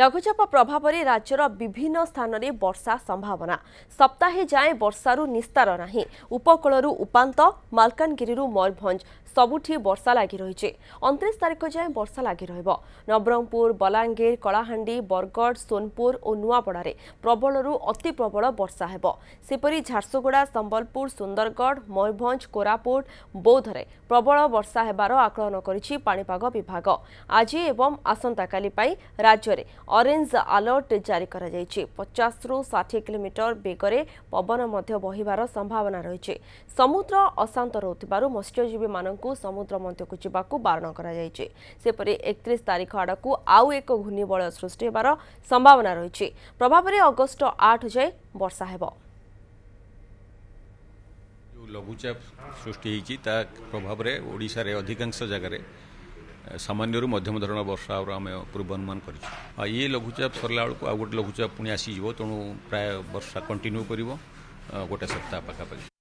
ଲଘୁଚାପ ପ୍ରଭାବରେ ରାଜ୍ୟର ବିଭିନ୍ନ ସ୍ଥାନରେ ବର୍ଷା ସମ୍ଭାବନା ସପ୍ତାହେ ଯାଏଁ ବର୍ଷାରୁ ନିସ୍ତାର ନାହିଁ ଉପକୂଳରୁ ଉପାନ୍ତ ମାଲକାନଗିରିରୁ ମୟୂରଭଞ୍ଜ ସବୁଠି ବର୍ଷା ଲାଗି ରହିଛି ଅଣତିରିଶ ତାରିଖ ଯାଏଁ ବର୍ଷା ଲାଗି ରହିବ ନବରଙ୍ଗପୁର ବଲାଙ୍ଗୀର କଳାହାଣ୍ଡି ବରଗଡ଼ ସୋନପୁର ଓ ନୂଆପଡ଼ାରେ ପ୍ରବଳରୁ ଅତିପ୍ରବଳ ବର୍ଷା ହେବ ସେପରି ଝାରସୁଗୁଡ଼ା ସମ୍ବଲପୁର ସୁନ୍ଦରଗଡ଼ ମୟୂରଭଞ୍ଜ କୋରାପୁଟ ବୌଦ୍ଧରେ ପ୍ରବଳ ବର୍ଷା ହେବାର ଆକଳନ କରିଛି ପାଣିପାଗ ବିଭାଗ ଆଜି ଏବଂ ଆସନ୍ତାକାଲି ପାଇଁ ରାଜ୍ୟରେ ଅରେଞ୍ଜ ଆଲର୍ଟ ଜାରି କରାଯାଇଛି ପଚାଶରୁ ଷାଠିଏ କିଲୋମିଟର ବେଗରେ ପବନ ମଧ୍ୟ ବହିବାର ସମ୍ଭାବନା ରହିଛି ସମୁଦ୍ର ଅଶାନ୍ତ ରହୁଥିବାରୁ ମତ୍ସ୍ୟଜୀବୀମାନଙ୍କୁ ସମୁଦ୍ର ମଧ୍ୟକୁ ଯିବାକୁ ବାରଣ କରାଯାଇଛି ସେପରି ଏକତିରିଶ ତାରିଖ ଆଡ଼କୁ ଆଉ ଏକ ଘୂର୍ଣ୍ଣିବଳୟ ସୃଷ୍ଟି ହେବାର ସମ୍ଭାବନା ରହିଛି ପ୍ରଭାବରେ ଅଗଷ୍ଟ ଆଠ ଯାଏ ବର୍ଷା ହେବ ଲଘୁଚାପ ସୃଷ୍ଟି ହୋଇଛି ତା ପ୍ରଭାବରେ ଓଡ଼ିଶାରେ ଅଧିକାଂଶ ଜାଗାରେ ସାମାନ୍ୟରୁ ମଧ୍ୟମ ଧରଣର ବର୍ଷା ହେବାର ଆମେ ପୂର୍ବାନୁମାନ କରିଛୁ ଆଉ ଇଏ ଲଘୁଚାପ ସରିଲା ବେଳକୁ ଆଉ ଗୋଟେ ଲଘୁଚାପ ପୁଣି ଆସିଯିବ ତେଣୁ ପ୍ରାୟ ବର୍ଷା କଣ୍ଟିନ୍ୟୁ କରିବ ଗୋଟେ ସପ୍ତାହ ପାଖାପାଖି